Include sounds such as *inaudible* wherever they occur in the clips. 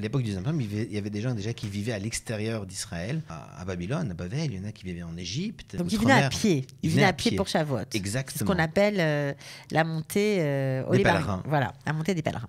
à l'époque du Deuxième il y avait des gens déjà qui vivaient à l'extérieur d'Israël, à, Babylone, à Bavel, il y en a qui vivaient en Égypte. Donc ils venaient à pied. Ils, venaient à pied pour Shavuot. Exactement. ce qu'on appelle euh, la montée euh, au des pèlerins. Voilà, la montée des pèlerins.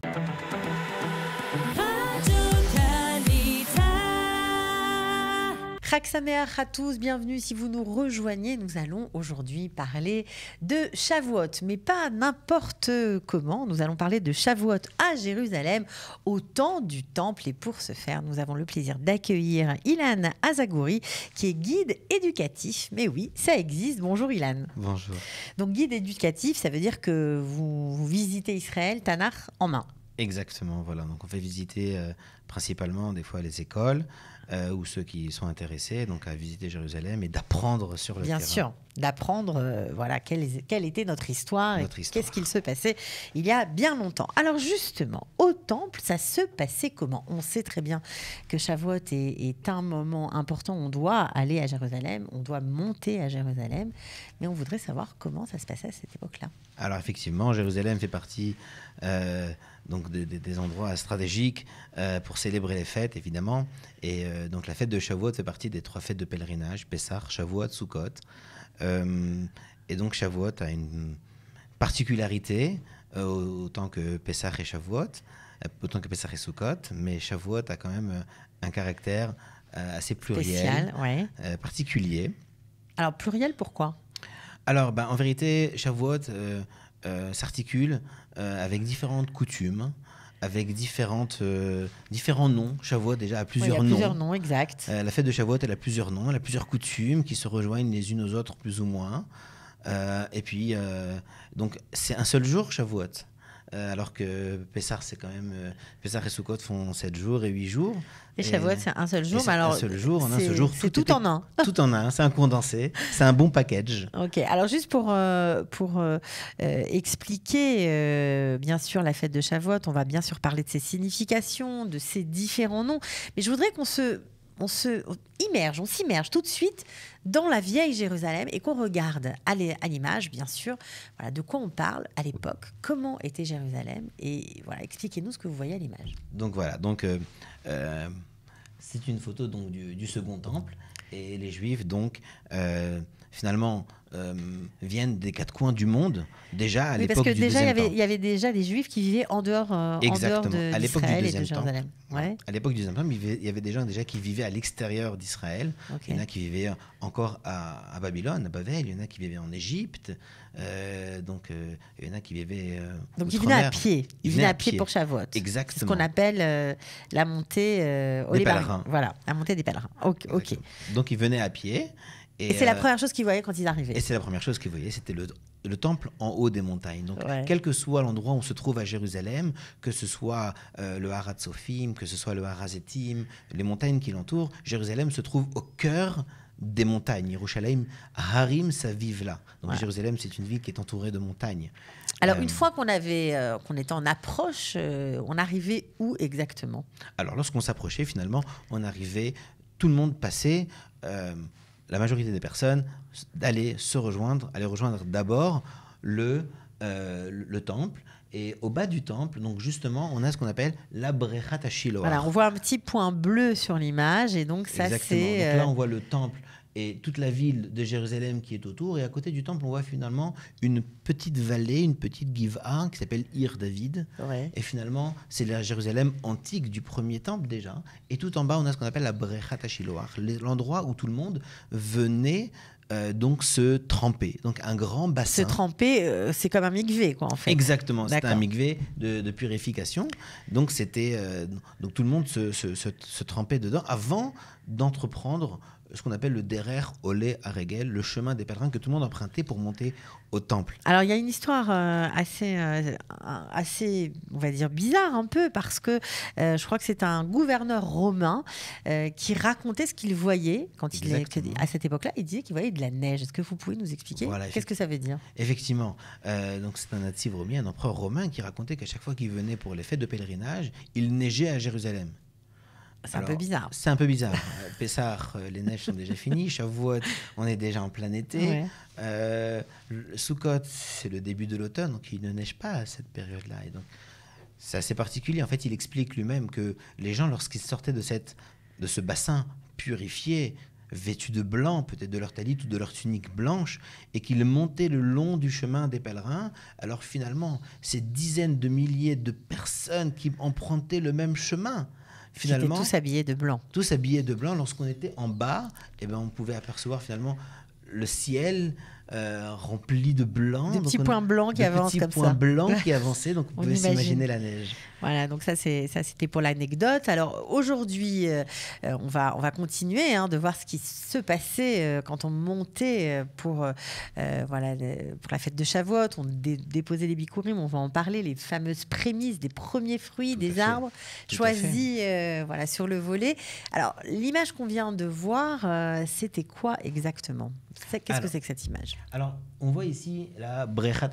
Raksameach à tous, bienvenue si vous nous rejoignez. Nous allons aujourd'hui parler de Shavuot, mais pas n'importe comment. Nous allons parler de Shavuot à Jérusalem, au temps du Temple. Et pour ce faire, nous avons le plaisir d'accueillir Ilan Azagouri, qui est guide éducatif. Mais oui, ça existe. Bonjour Ilan. Bonjour. Donc guide éducatif, ça veut dire que vous, visitez Israël, Tanach en main. Exactement, voilà. Donc on fait visiter euh, principalement des fois les écoles, euh, ou ceux qui sont intéressés donc à visiter Jérusalem et d'apprendre sur le Bien sûr, d'apprendre euh, voilà quelle, quelle, était notre histoire et qu'est-ce qu'il se passait il y a bien longtemps. Alors justement, au temple, ça se passait comment On sait très bien que Shavuot est, un moment important, on doit aller à Jérusalem, on doit monter à Jérusalem, mais on voudrait savoir comment ça se passait à cette époque-là. Alors effectivement, Jérusalem fait partie euh, donc des, endroits stratégiques euh, pour célébrer les fêtes, évidemment. Et euh, donc la fête de Shavuot fait partie des trois fêtes de pèlerinage, Pessah, Shavuot, Sukkot. Euh, et donc Shavuot a une particularité, autant que Pessah et Shavuot, autant que Pessah et Sukkot, mais Shavuot a quand même un caractère assez pluriel, particulier. Alors pluriel, pourquoi Alors, ben, en vérité, Shavuot s'articule euh, avec différentes coutumes, avec différentes, euh, différents noms. Shavuot déjà a plusieurs noms. plusieurs noms, exact. Euh, la fête de chavotte, elle a plusieurs noms, elle a plusieurs coutumes qui se rejoignent les unes aux autres plus ou moins. et puis, donc c'est un seul jour chavotte. Euh, alors que Pessar, c'est quand même. Euh, et Soukot font 7 jours et 8 jours. Et, Chavotte, c'est un seul jour. Mais un seul jour, un seul jour. tout, en un. *laughs* Tout en un, c'est un condensé, c'est un bon package. Ok, alors juste pour, euh, pour expliquer, bien sûr, la fête de Chavotte, on va bien sûr parler de ses significations, de ses différents noms, mais je voudrais qu'on se on se immerge, on s'immerge tout de suite dans la vieille Jérusalem et qu'on regarde à l'image, bien sûr, voilà, de quoi on parle à l'époque, comment était Jérusalem, et voilà, expliquez-nous ce que vous voyez à l'image. Donc voilà, donc euh, euh, c'est une photo donc du Second Temple. Et les Juifs, donc, euh, finalement, euh, viennent des quatre coins du monde, déjà à l'époque du deuxième Parce que déjà, il y avait déjà des Juifs qui vivaient en dehors, euh, Exactement. de, à l'époque du deuxième À l'époque du deuxième temple, il y avait des gens déjà qui vivaient à l'extérieur d'Israël. Il y en a qui vivaient encore à, Babylone, à Babel. Il y en a qui vivaient en Égypte. Euh, donc, il y en a qui vivaient. donc, ils venaient à pied. Ils, venaient à pied pour Shavuot. Exactement. Ce qu'on appelle la montée des pèlerins. Voilà, la montée des pèlerins. Ok. Donc, donc ils venaient à pied. Euh, et, c'est la première chose qu'ils voyaient quand ils arrivaient. Et c'est la première chose qu'ils voyaient, c'était le, temple en haut des montagnes. Donc, quel que soit l'endroit où on se trouve à Jérusalem, que ce soit euh, le Harat Sophim, que ce soit le Harazetim, les montagnes qui l'entourent, Jérusalem se trouve au cœur des montagnes. Yerushalayim, Harim, ça vive là. Donc Jérusalem, c'est une ville qui est entourée de montagnes. Alors euh, une fois qu'on avait, qu'on était en approche, on arrivait où exactement Alors lorsqu'on s'approchait, finalement, on arrivait. Tout le monde passait euh, la majorité des personnes d'aller se rejoindre, aller rejoindre d'abord euh, le, temple. Et au bas du temple, donc justement, on a ce qu'on appelle la Brechat Voilà, on voit un petit point bleu sur l'image, et donc ça c'est. là, on euh, voit le temple et toute la ville de Jérusalem qui est autour. Et à côté du temple, on voit finalement une petite vallée, une petite giva qui s'appelle Ir David. Et finalement, c'est la Jérusalem antique du premier temple déjà. Et tout en bas, on a ce qu'on appelle la Brechat l'endroit où tout le monde venait euh, donc se tremper. Donc un grand bassin. Se tremper, euh, c'est comme un mikvé, quoi, en fait. Exactement, c'est un mikvé de, purification. Donc c'était, euh, donc tout le monde se, se, trempait dedans avant d'entreprendre ce qu'on appelle le derer olé à Regel, le chemin des pèlerins que tout le monde empruntait pour monter au temple. Alors il y a une histoire assez, assez, on va dire bizarre un peu parce que je crois que c'est un gouverneur romain qui racontait ce qu'il voyait quand est à cette époque-là. Il disait qu'il voyait de la neige. Est-ce que vous pouvez nous expliquer Qu'est-ce que ça veut dire Effectivement, euh, donc c'est un natif romain, un empereur romain qui racontait qu'à chaque fois qu'il venait pour les fêtes de pèlerinage, il neigeait à Jérusalem. C'est un peu bizarre. C'est un peu bizarre. Euh, Pessar, euh, les neiges sont déjà finies. *laughs* Shavuot, on est déjà en plein été. Ouais. c'est le début de l'automne, donc il ne neige pas à cette période-là. Et donc, c'est assez particulier. En fait, il explique lui-même que les gens, lorsqu'ils sortaient de, cette, de ce bassin purifié, vêtus de blanc, peut-être de leur talit ou de leur tunique blanche, et qu'ils montaient le long du chemin des pèlerins. Alors finalement, ces dizaines de milliers de personnes qui empruntaient le même chemin, finalement... étaient Tous habillés de blanc. Tous habillés de blanc. Lorsqu'on était en bas, eh ben, on pouvait apercevoir finalement le ciel euh, rempli de blanc. Des petits points blancs qui avançaient comme ça. Des petits points blancs qui *laughs* avançaient, donc on pouvait s'imaginer la neige. Voilà, donc ça, ça c'était pour l'anecdote. Alors aujourd'hui, euh, euh, on, va, continuer hein, de voir ce qui se passait euh, quand on montait pour, pour la fête de Chavotte, On déposait les bikurim, on va en parler, les fameuses prémices des premiers fruits des arbres choisis sur le volet. Alors l'image qu'on vient de voir, c'était quoi exactement Qu'est-ce que c'est que cette image Alors on voit ici la Brechat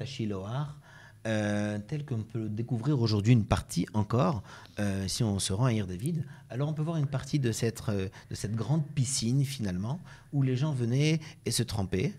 telle euh, tel qu'on peut découvrir aujourd'hui une partie encore, euh, si on se rend à Ir David. Alors on peut voir une partie de cette, euh, de cette grande piscine finalement, où les gens venaient et se trempaient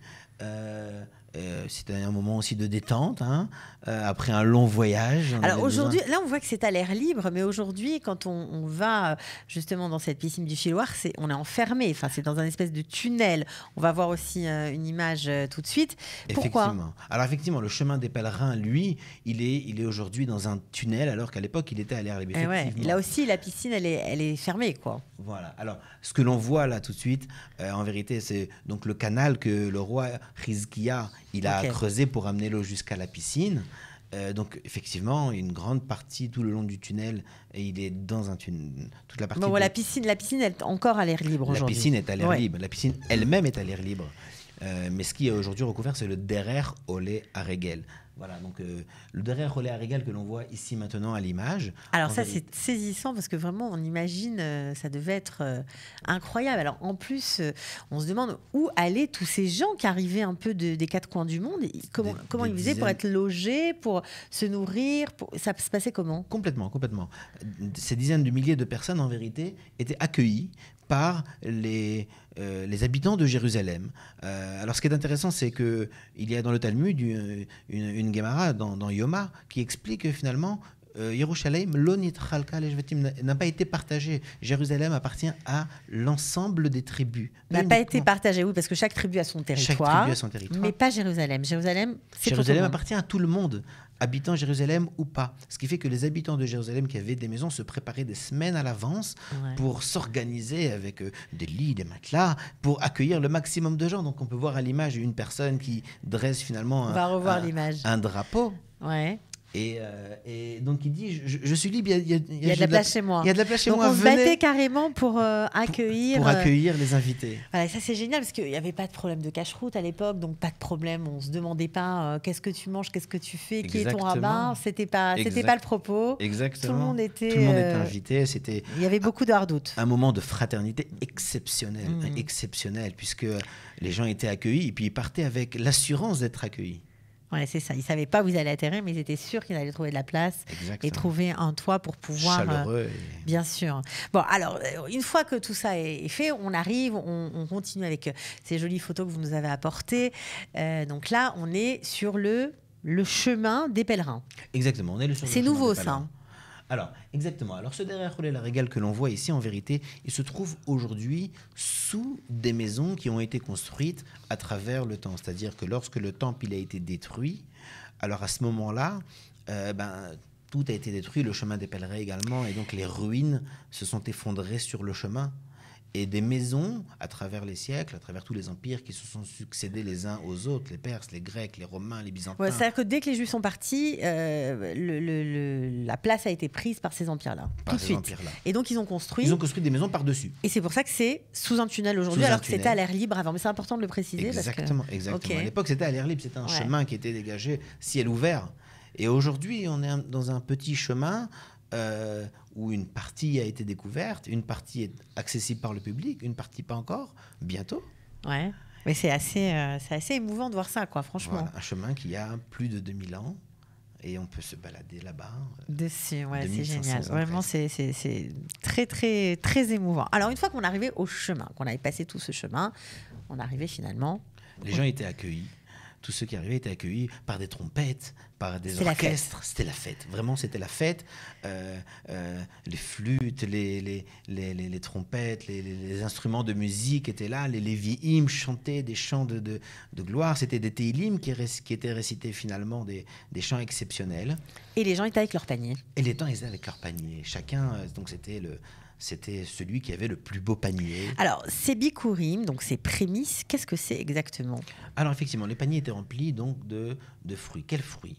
c'était un moment aussi de détente, hein, euh, après un long voyage. Hein, alors aujourd'hui, là on voit que c'est à l'air libre, mais aujourd'hui quand on, va euh, justement dans cette piscine du Chiloir, c'est, on est enfermé, enfin, c'est dans un espèce de tunnel. On va voir aussi euh, une image tout de suite. Pourquoi Alors effectivement, le chemin des pèlerins, lui, il est, il est aujourd'hui dans un tunnel, alors qu'à l'époque il était à l'air libre. Et eh Là aussi, la piscine, elle est, elle est fermée. quoi. Voilà, alors ce que l'on voit là tout de suite, en vérité, c'est donc le canal que le roi Rizkia il a creusé pour amener l'eau jusqu'à la piscine. Euh, donc effectivement, une grande partie tout le long du tunnel, et il est dans un tunnel. Toute la partie. la piscine, la piscine est encore à l'air libre aujourd'hui. La piscine est à l'air libre. La piscine elle-même est à l'air libre. Euh, mais ce qui est aujourd'hui recouvert, c'est le derrière olé à Voilà, donc euh, le derrière relais à régal que l'on voit ici maintenant à l'image. Alors ça, c'est saisissant parce que vraiment, on imagine, euh, ça devait être incroyable. Alors en plus, on se demande où allaient tous ces gens qui arrivaient un peu des quatre coins du monde. Comment, comment ils faisaient pour être logés, pour se nourrir pour... Ça se passait comment Complètement, complètement. Ces dizaines de milliers de personnes, en vérité, étaient accueillies par euh, les, habitants de Jérusalem. Euh, alors ce qui est intéressant, c'est qu'il y a dans le Talmud une, une, Gemara, dans, dans, Yoma, qui explique finalement Jérusalem euh, n'a pas été partagé. Jérusalem appartient à l'ensemble des tribus. N'a pas été partagé oui, parce que chaque tribu a son territoire. Chaque tribu a son territoire. Mais pas Jérusalem. Jérusalem, Jérusalem appartient à tout le monde habitant Jérusalem ou pas. Ce qui fait que les habitants de Jérusalem qui avaient des maisons se préparaient des semaines à l'avance pour s'organiser avec euh, des lits, des matelas, pour accueillir le maximum de gens. Donc on peut voir à l'image une personne qui dresse finalement un, un drapeau. Ouais. Euh, et, donc il dit je, suis libre, il y a, de la place chez moi. Il y a de la place chez donc On se battait carrément euh, pour accueillir. Pour, euh, accueillir les invités. ça c'est génial parce qu'il n'y avait pas de problème de cache-route à l'époque, donc pas de problème. On se demandait pas qu'est-ce que tu manges, qu'est-ce que tu fais, qui est ton rabbin. C'était pas, pas le propos. Tout le monde était. invité. Il y avait beaucoup de doute Un moment de fraternité exceptionnel, mm. exceptionnel, puisque les gens étaient accueillis et puis ils partaient avec l'assurance d'être accueillis. Ouais, c'est ça. Ils ne savaient pas où vous allaient atterrir, mais ils étaient sûrs qu'ils allaient trouver de la place et trouver un toit pour pouvoir. Euh, Chaleureux. Bien sûr. Bon, alors, euh, une fois que tout ça est fait, on arrive, on, continue avec euh, ces jolies photos que vous nous avez apportées. donc là, on est sur le chemin des pèlerins. Exactement, on est le C'est nouveau ça. Hein. Alors, exactement. Alors, ce derrière Khoulé la Régale que l'on voit ici, en vérité, il se trouve aujourd'hui sous des maisons qui ont été construites à travers le temps. C'est-à-dire que lorsque le temple a été détruit, alors à ce moment-là, euh, ben, tout a été détruit, le chemin des pèlerins également, et donc les ruines se sont effondrées sur le chemin et des maisons à travers les siècles, à travers tous les empires qui se sont succédés les uns aux autres, les Perses, les Grecs, les Romains, les Byzantins. C'est-à-dire que dès que les Juifs sont partis, euh, le, la place a été prise par ces empires-là. Tout de suite. Empires -là. Et donc ils ont construit. Ils ont construit des maisons par-dessus. Et c'est pour ça que c'est sous un tunnel aujourd'hui, alors que c'était à l'air libre avant. Mais c'est important de le préciser. Exactement, exactement. À l'époque, c'était à l'air libre, c'était un chemin qui était dégagé, ciel ouvert. Et aujourd'hui, on est dans un petit chemin euh, où une partie a été découverte, une partie est accessible par le public, une partie pas encore, bientôt. Ouais, mais c'est assez, euh, assez émouvant de voir ça, quoi, franchement. un chemin qui a plus de 2000 ans et on peut se balader là-bas. Euh, Dessus, ouais, c'est génial. Vraiment, c'est très, très, très émouvant. Alors, une fois qu'on arrivait au chemin, qu'on avait passé tout ce chemin, on arrivait finalement. Les gens étaient accueillis tous ceux qui arrivaient étaient accueillis par des trompettes, par des orchestres. C'était la fête. Vraiment, c'était la fête. Euh, euh, les flûtes, les, trompettes, les, instruments de musique étaient là. Les lévi-hymnes chantaient des chants de, gloire. C'était des Teilim qui, qui, étaient récités finalement, des, des chants exceptionnels. Et les gens étaient avec leur panier. Et les gens étaient avec leur panier. Chacun, euh, donc c'était le c'était celui qui avait le plus beau panier. Alors, ces bikurim, donc ces prémices, qu'est-ce que c'est exactement Alors, effectivement, les paniers étaient remplis donc de, de fruits. Quels fruits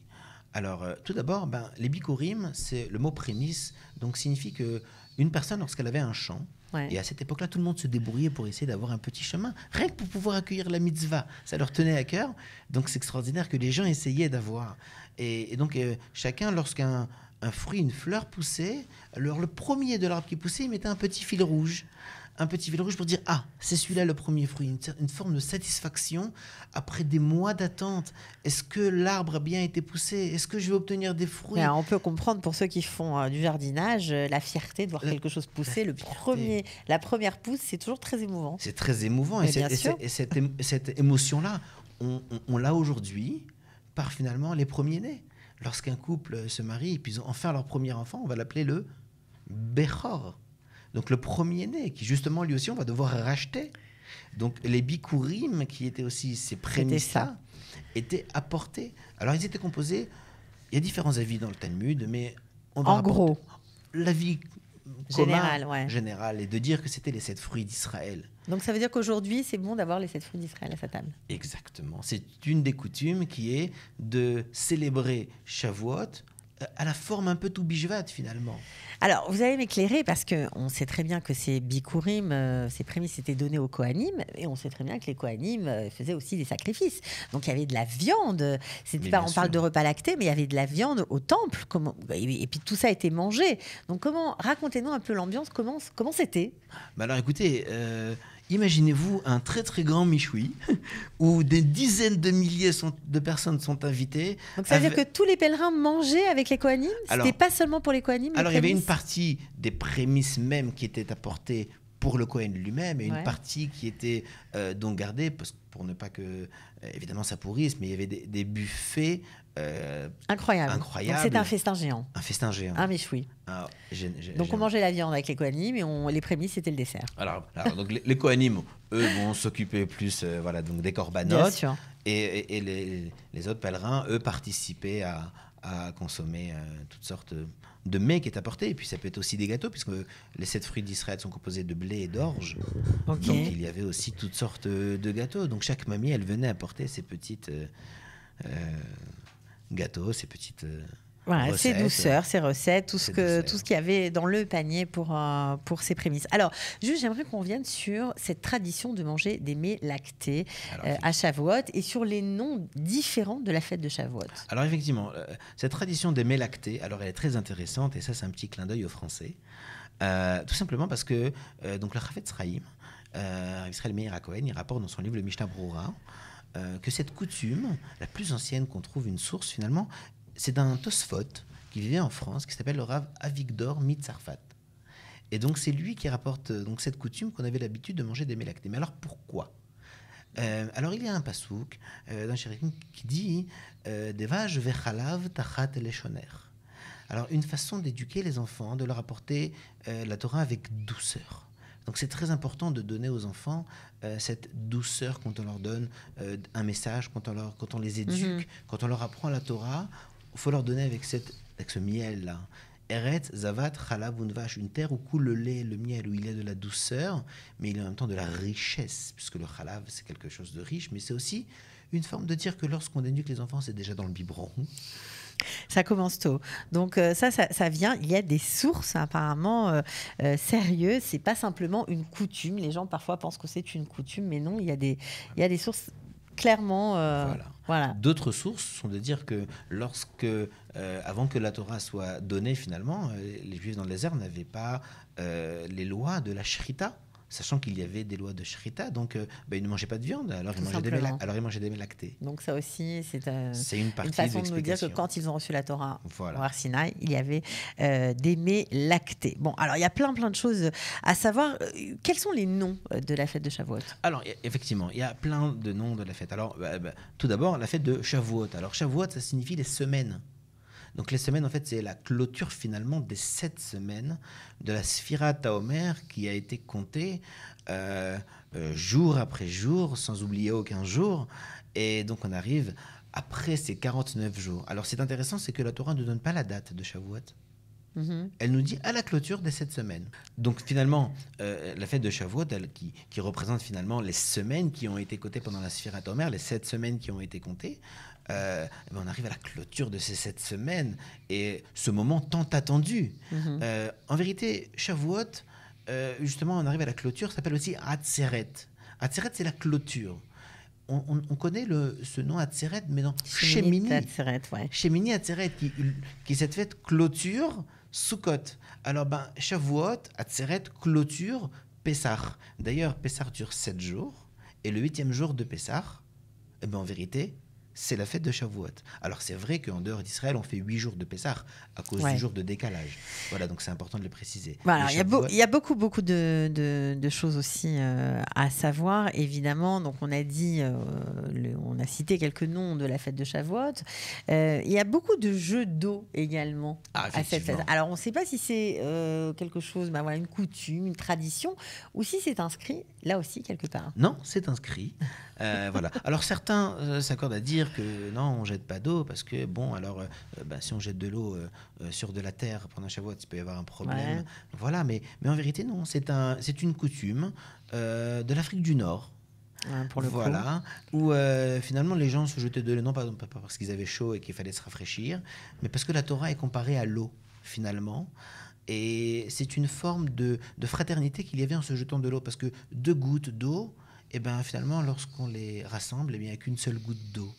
alors, euh, tout d'abord, ben, les bikurim, c'est le mot prémice, donc signifie que une personne, lorsqu'elle avait un champ, et à cette époque-là, tout le monde se débrouillait pour essayer d'avoir un petit chemin, rien que pour pouvoir accueillir la mitzvah. Ça leur tenait à cœur, donc c'est extraordinaire que les gens essayaient d'avoir. Et, donc, euh, chacun, lorsqu'un un fruit, une fleur poussée, Alors, le premier de l'arbre qui poussait, il mettait un petit fil rouge. Un petit fil rouge pour dire Ah, c'est celui-là le premier fruit. Une, forme de satisfaction après des mois d'attente. Est-ce que l'arbre a bien été poussé Est-ce que je vais obtenir des fruits On peut comprendre pour ceux qui font euh, du jardinage euh, la fierté de voir quelque chose pousser. Le premier, la première pousse, c'est toujours très émouvant. C'est très émouvant. et, cette, émotion-là, on l'a aujourd'hui par finalement les premiers nés lorsqu'un couple se marie et qu'ils ont enfin leur premier enfant, on va l'appeler le Bechor. Donc le premier-né, qui justement lui aussi, on va devoir racheter. Donc les bikurim, qui étaient aussi ces prémices étaient apportés. Alors ils étaient composés, il y a différents avis dans le Talmud, mais on va En gros. L'avis général, ouais. général, et de dire que c'était les sept fruits d'Israël. Donc ça veut dire qu'aujourd'hui, c'est bon d'avoir les sept fruits d'Israël à sa table. Exactement. C'est une des coutumes qui est de célébrer Shavuot à la forme un peu tout bijvat finalement. Alors, vous allez m'éclairer parce qu'on sait très bien que ces bikurim, euh, ces prémices étaient donnés aux coanimes, et on sait très bien que les coanimes euh, faisaient aussi des sacrifices. Donc il y avait de la viande. C'était pas, on parle de repas lactés, mais il y avait de la viande au temple. Comment, et, puis tout ça a été mangé. Donc comment racontez-nous un peu l'ambiance. Comment comment c'était bah, alors, écoutez. Euh, Imaginez-vous un très très grand Michoui *laughs* où des dizaines de milliers de personnes sont invitées. Donc ça veut dire que tous les pèlerins mangeaient avec les Kohanim C'était pas seulement pour les Kohanim Alors il y avait une partie des prémices même qui étaient apportées pour le Kohen lui-même et une partie qui était euh, donc gardée pour ne pas que euh, évidemment ça pourrisse, mais il y avait des buffets euh, incroyable. incroyable. C'est un festin géant. Un festin géant. Un ah, michoui. Ah, donc on mangeait la viande avec les coanimes et on, les prémices c'était le dessert. Alors, donc les, coanimes, eux vont s'occuper plus euh, voilà donc des corbanotes. Et, les, autres pèlerins, eux, participaient à, consommer euh, toutes sortes de mets qui est apporté. Et puis ça peut être aussi des gâteaux, puisque les sept fruits d'Israël sont composés de blé et d'orge. Donc il y avait aussi toutes sortes de gâteaux. Donc chaque mamie, elle venait apporter ses petites gâteaux, ces petites. Euh, voilà, ces ses douceurs, ses recettes, tout ce, que, tout ce qu'il y avait dans le panier pour, euh, pour ses prémices. Alors, juste, j'aimerais qu'on revienne sur cette tradition de manger des mets lactés euh, à Shavuot et sur les noms différents de la fête de Shavuot. Alors, effectivement, cette tradition des mets lactés, alors elle est très intéressante et ça, c'est un petit clin d'œil aux Français. tout simplement parce que donc le Rafet Sraïm, Israël Meir Cohen, il rapporte dans son livre le Mishnah Broura euh, que cette coutume, la plus ancienne qu'on trouve une source finalement, c'est d'un tosphote qui vivait en France, qui s'appelle le Rav Avigdor Mitzarfat. Et donc c'est lui qui rapporte euh, donc cette coutume qu'on avait l'habitude de manger des mélactés. Mais alors pourquoi euh, alors il y a un pasouk euh, d'un qui dit des vaches vechalav tachat leshoner. Alors une façon d'éduquer les enfants, de leur apporter la Torah avec douceur. Donc c'est très important de donner aux enfants euh, cette douceur quand on leur donne euh, un message, quand on, quand on les éduque, mhm. quand on leur apprend la Torah, il faut leur donner avec, cette, avec ce miel-là. Eretz, Zavat, chalav vache, une terre où coule le lait, le miel, où il y a de la douceur, mais il y a en même temps de la richesse, puisque le Chalav, c'est quelque chose de riche, mais c'est aussi une forme de dire que lorsqu'on éduque les enfants, c'est déjà dans le biberon. Ça commence tôt. Donc euh, ça, ça, vient. Il y a des sources apparemment euh, Ce euh, sérieuses. C'est pas simplement une coutume. Les gens parfois pensent que c'est une coutume, mais non. Il y a des, il y a des sources clairement. Euh, voilà. D'autres sources sont de dire que lorsque, avant que la Torah soit donnée finalement, les Juifs dans le désert n'avaient pas les lois de la Shrita sachant qu'il y avait des lois de Shrita, donc euh, bah, ils ne mangeaient pas de viande, alors ils, mangeaient des, alors ils, mangeaient lactés. Donc ça aussi, c'est euh, une, façon de, nous dire que quand ils ont reçu la Torah voilà. au Arsinaï, il y avait euh, des mets lactés. Bon, alors il y a plein plein de choses à savoir. Quels sont les noms de la fête de Shavuot Alors effectivement, il y a plein de noms de la fête. Alors bah, bah, tout d'abord, la fête de Shavuot. Alors Shavuot, ça signifie les semaines. Donc les semaines, en fait, c'est la clôture finalement des sept semaines de la Sphira Taomer qui a été comptée euh, euh, jour après jour, sans oublier aucun jour. Et donc on arrive après ces 49 jours. Alors c'est intéressant, c'est que la Torah ne donne pas la date de Shavuot. Mm-hmm. Elle nous dit à la clôture des sept semaines. Donc finalement, euh, la fête de Shavuot, qui, représente finalement les semaines qui ont été comptées pendant la Sphira Homère, les sept semaines qui ont été comptées, euh, eh ben, on arrive à la clôture de ces sept semaines et ce moment tant attendu. Mhm. Euh, en vérité, Shavuot, euh, justement, on arrive à la clôture, s'appelle aussi Atzeret. Atzeret, c'est la clôture. On, connaît ce nom Atzeret, mais dans Shemini. Shemini Atzeret, qui, qui cette fête clôture Sukkot. Alors, ben, Shavuot, Atzeret, clôture, Pessah. D'ailleurs, Pessah dure sept jours. Et le huitième jour de Pessah, eh ben, en vérité, c'est la fête de Shavuot. Alors c'est vrai qu'en dehors d'Israël, on fait huit jours de Pessah à cause du jour de décalage. Voilà, donc c'est important de le préciser. Voilà, il y, a beaucoup, beaucoup de, choses aussi euh, à savoir. Évidemment, donc on a dit, euh, on a cité quelques noms de la fête de Shavuot. Euh, il y a beaucoup de jeux d'eau également ah, à cette fête. Alors on ne sait pas si c'est quelque chose, bah, voilà, une coutume, une tradition, ou si c'est inscrit là aussi quelque part. Non, c'est inscrit. voilà. Alors certains s'accordent à dire que non, on jette pas d'eau parce que bon, alors euh, euh, bah, si on jette de l'eau euh, sur de la terre pendant Shavuot, il peut y avoir un problème. Voilà, mais, mais en vérité, non, c'est un, c'est une coutume de l'Afrique du Nord. pour le voilà, où finalement les gens se jetaient de l'eau, non pas, parce qu'ils avaient chaud et qu'il fallait se rafraîchir, mais parce que la Torah est comparée à l'eau, finalement. Et c'est une forme de, fraternité qu'il y avait en se jetant de l'eau, parce que deux gouttes d'eau, et eh ben, finalement, lorsqu'on les rassemble, eh bien, il n'y a qu'une seule goutte d'eau.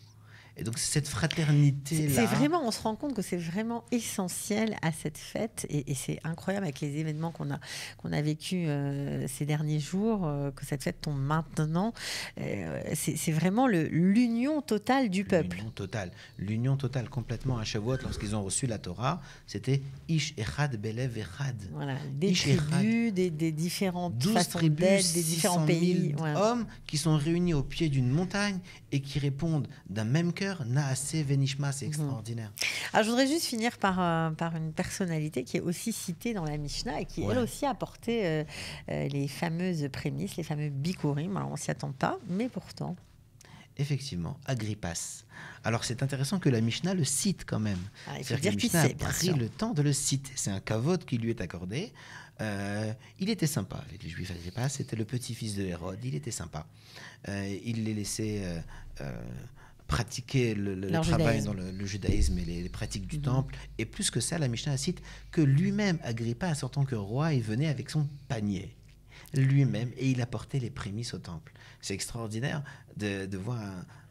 Et donc cette fraternité là. C'est vraiment, on se rend compte que c'est vraiment essentiel à cette fête et, c'est incroyable avec les événements qu'on a qu'on a vécu euh, ces derniers jours euh, que cette fête tombe maintenant. Euh, c'est vraiment l'union totale du peuple. L'union totale, l'union totale complètement à Shavuot lorsqu'ils ont reçu la Torah, c'était Ish Echad Belev Echad. des tribus, des, des, différentes tribus, des différents pays, ouais. hommes qui sont réunis au pied d'une montagne et qui répondent d'un même cœur, Naase Venishma, c'est mhm. extraordinaire. Alors, je voudrais juste finir par, euh, par une personnalité qui est aussi citée dans la Mishnah et qui, elle aussi, a porté euh, euh, les fameuses prémices, les fameux bikurim. Alors, on s'y attend pas, mais pourtant. Effectivement, Agrippas. Alors c'est intéressant que la Mishnah le cite quand même. cest ah, il dire qu'il a pris le temps de le citer. C'est un kavod qui lui est accordé. il était sympa avec les Juifs Agrippas. C'était le petit-fils de Hérode. Il était sympa. il les laissait pratiquer le, travail dans le, judaïsme et les, pratiques du mhm. temple. Et plus que ça, la Mishnah cite que lui-même, Agrippa, en tant que roi, il venait avec son panier lui-même et il apportait les prémices au temple. C'est extraordinaire de, voir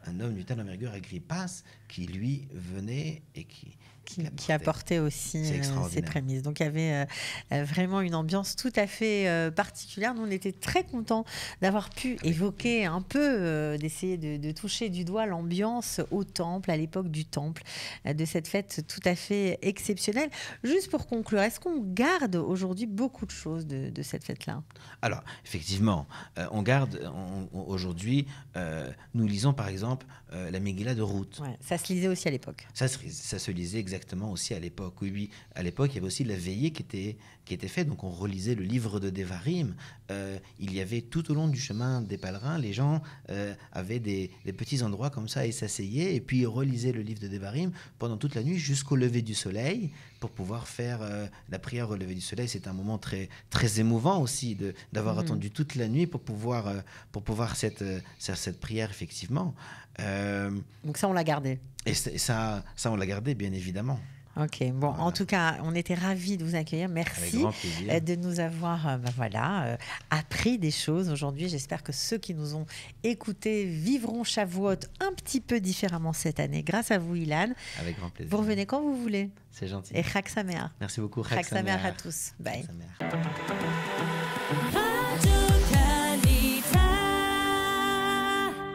un, homme d'une telle envergure, Agrippa, qui lui venait et qui qui, apportait aussi ses euh, prémices. Donc il y avait euh, euh, vraiment une ambiance tout à fait particulière. Nous, on était très contents d'avoir pu ah, évoquer un peu, d'essayer de, toucher du doigt l'ambiance au temple, à l'époque du temple, de cette fête tout à fait exceptionnelle. Juste pour conclure, est-ce qu'on garde aujourd'hui beaucoup de choses de, cette fête-là Alors, effectivement, on garde aujourd'hui, nous lisons par exemple la Megillah de Route. ça se lisait aussi à l'époque. Ça, ça se lisait exactement aussi à l'époque. Oui, à l'époque, il y avait aussi la veillée qui était, qui était faite. Donc on relisait le livre de Devarim. Euh, il y avait tout au long du chemin des pèlerins, les gens euh, avaient des, petits endroits comme ça et s'asseyaient et puis ils relisaient le livre de Devarim pendant toute la nuit jusqu'au lever du soleil pour pouvoir faire euh, la prière au lever du soleil. C'est un moment très, émouvant aussi d'avoir mm-hmm. attendu toute la nuit pour pouvoir, euh, pour pouvoir cette, euh, faire cette prière, effectivement. Donc ça, on l'a gardé. Et, ça, ça, on l'a gardé, bien évidemment. Ok, bon, en tout cas, on était ravis de vous accueillir. Merci euh, de nous avoir euh, bah, voilà, euh, appris des choses aujourd'hui. J'espère que ceux qui nous ont écoutés vivront Chavouot un petit peu différemment cette année. Grâce à vous, Ilan. Avec grand plaisir. Vous revenez quand vous voulez. C'est gentil. Et Chak Merci beaucoup, Chak Merci à tous. Bye.